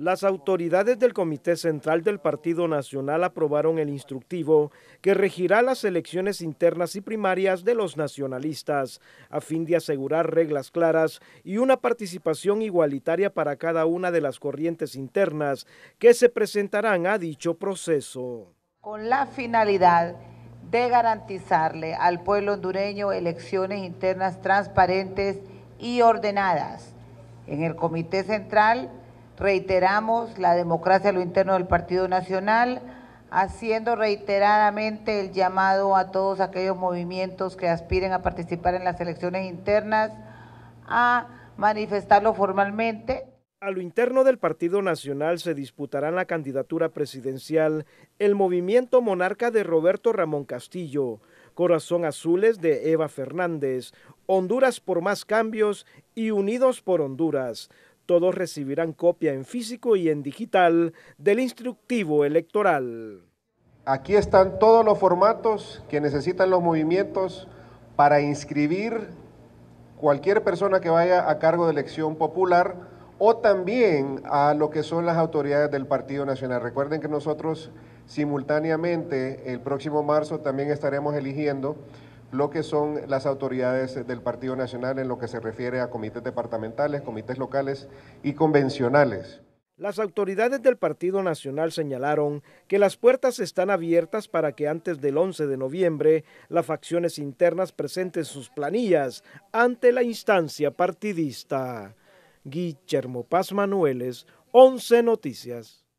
Las autoridades del Comité Central del Partido Nacional aprobaron el instructivo que regirá las elecciones internas y primarias de los nacionalistas, a fin de asegurar reglas claras y una participación igualitaria para cada una de las corrientes internas que se presentarán a dicho proceso. Con la finalidad de garantizarle al pueblo hondureño elecciones internas transparentes y ordenadas, en el Comité Central reiteramos la democracia a lo interno del Partido Nacional, haciendo reiteradamente el llamado a todos aquellos movimientos que aspiren a participar en las elecciones internas a manifestarlo formalmente. A lo interno del Partido Nacional se disputará la candidatura presidencial el movimiento monarca de Roberto Ramón Castillo, Corazón Azules de Eva Fernández, Honduras por más cambios y Unidos por Honduras. Todos recibirán copia en físico y en digital del instructivo electoral. Aquí están todos los formatos que necesitan los movimientos para inscribir cualquier persona que vaya a cargo de elección popular o también a lo que son las autoridades del Partido Nacional. Recuerden que nosotros simultáneamente el próximo marzo también estaremos eligiendo lo que son las autoridades del Partido Nacional en lo que se refiere a comités departamentales, comités locales y convencionales. Las autoridades del Partido Nacional señalaron que las puertas están abiertas para que antes del 11 de noviembre las facciones internas presenten sus planillas ante la instancia partidista. Guillermo Paz Manueles, 11 Noticias.